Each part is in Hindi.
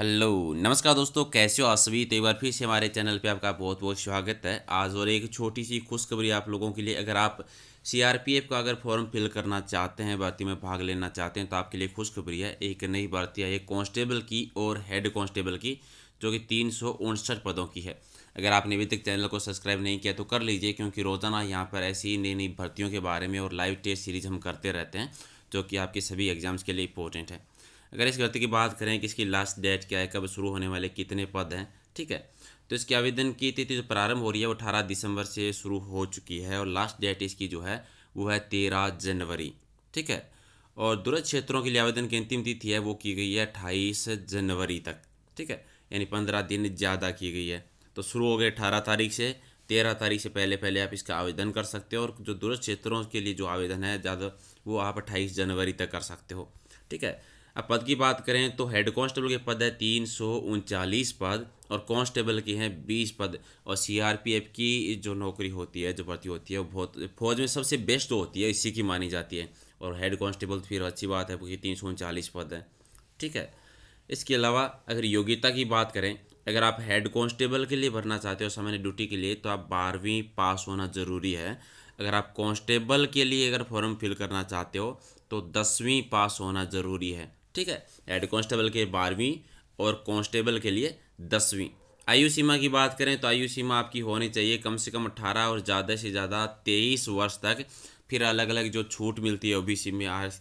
हेलो नमस्कार दोस्तों कैसे हो आसवी तो एक बार फिर से हमारे चैनल पे आपका बहुत बहुत स्वागत है आज और एक छोटी सी खुशखबरी आप लोगों के लिए अगर आप सीआरपीएफ का अगर फॉर्म फिल करना चाहते हैं भर्ती में भाग लेना चाहते हैं तो आपके लिए खुशखबरी है एक नई भर्ती है एक कांस्टेबल की और हेड कॉन्स्टेबल की जो कि तीन पदों की है अगर आपने अभी तक चैनल को सब्सक्राइब नहीं किया तो कर लीजिए क्योंकि रोज़ाना यहाँ पर ऐसी नई नई भर्तियों के बारे में और लाइव टेस्ट सीरीज हम करते रहते हैं जो कि आपके सभी एग्जाम्स के लिए इंपॉर्टेंट है अगर इस गलती की बात करें कि इसकी लास्ट डेट क्या है कब शुरू होने वाले कितने पद हैं ठीक है तो इसके आवेदन की तिथि जो प्रारंभ हो रही है वो अठारह दिसंबर से शुरू हो चुकी है और लास्ट डेट इसकी जो है वो है तेरह जनवरी ठीक है और दूरज क्षेत्रों के लिए आवेदन की अंतिम तिथि है वो की गई है अट्ठाईस जनवरी तक ठीक है यानी पंद्रह दिन ज़्यादा की गई है तो शुरू हो गए अठारह तारीख से तेरह तारीख से पहले पहले आप इसका आवेदन कर सकते हो और जो दूरज क्षेत्रों के लिए जो आवेदन है ज़्यादा वो आप अट्ठाईस जनवरी तक कर सकते हो ठीक है अब पद की बात करें तो हेड कांस्टेबल के पद है तीन पद और कांस्टेबल के हैं 20 पद और सीआरपीएफ की जो नौकरी होती है जो भर्ती होती है वो बहुत फौज में सबसे बेस्ट तो होती है इसी की मानी जाती है और हेड कांस्टेबल फिर अच्छी बात है क्योंकि तीन पद है ठीक है इसके अलावा अगर योग्यता की बात करें अगर आप हेड कांस्टेबल के लिए भरना चाहते हो सामान्य ड्यूटी के लिए तो आप बारहवीं पास होना ज़रूरी है अगर आप कांस्टेबल के लिए अगर फॉर्म फिल करना चाहते हो तो दसवीं पास होना ज़रूरी है ठीक है हेड कांस्टेबल के बारहवीं और कांस्टेबल के लिए दसवीं आयु सीमा की बात करें तो आयु सीमा आपकी होनी चाहिए कम से कम अट्ठारह और ज़्यादा से ज़्यादा तेईस वर्ष तक फिर अलग अलग जो छूट मिलती है ओ में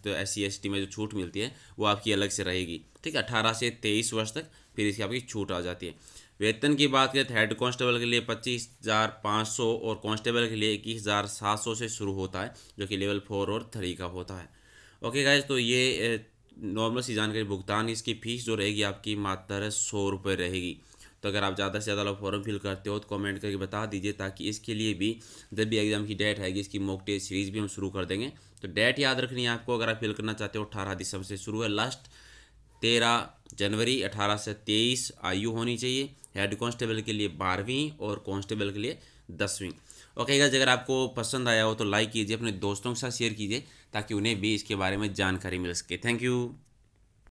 तो एस सी में जो छूट मिलती है वो आपकी अलग से रहेगी ठीक है अठारह से तेईस वर्ष तक फिर इसकी आपकी छूट आ जाती है वेतन की बात करें तो हेड कांस्टेबल के लिए पच्चीस हज़ार पाँच सौ और कांस्टेबल के लिए इक्कीस हज़ार सात सौ से शुरू होता है जो कि लेवल फोर और थ्री का होता है ओके गाइज तो ये नॉर्मल सी जानकारी भुगतान इसकी फ़ीस जो रहेगी आपकी मात्र सौ रुपये रहेगी तो अगर आप ज़्यादा से ज़्यादा लोग फॉर्म फिल करते हो तो कमेंट करके बता दीजिए ताकि इसके लिए भी जब भी एग्ज़ाम की डेट आएगी इसकी मॉक टेस्ट सीरीज़ भी हम शुरू कर देंगे तो डेट याद रखनी है आपको अगर आप फिल करना चाहते हो अठारह दिसंबर से शुरू है लास्ट तेरह जनवरी अठारह से तेईस आयु होनी चाहिए हेड कॉन्स्टेबल के लिए बारहवीं और कॉन्स्टेबल के लिए दसवीं ओके गज अगर आपको पसंद आया हो तो लाइक कीजिए अपने दोस्तों के साथ शेयर कीजिए ताकि उन्हें भी इसके बारे में जानकारी मिल सके थैंक यू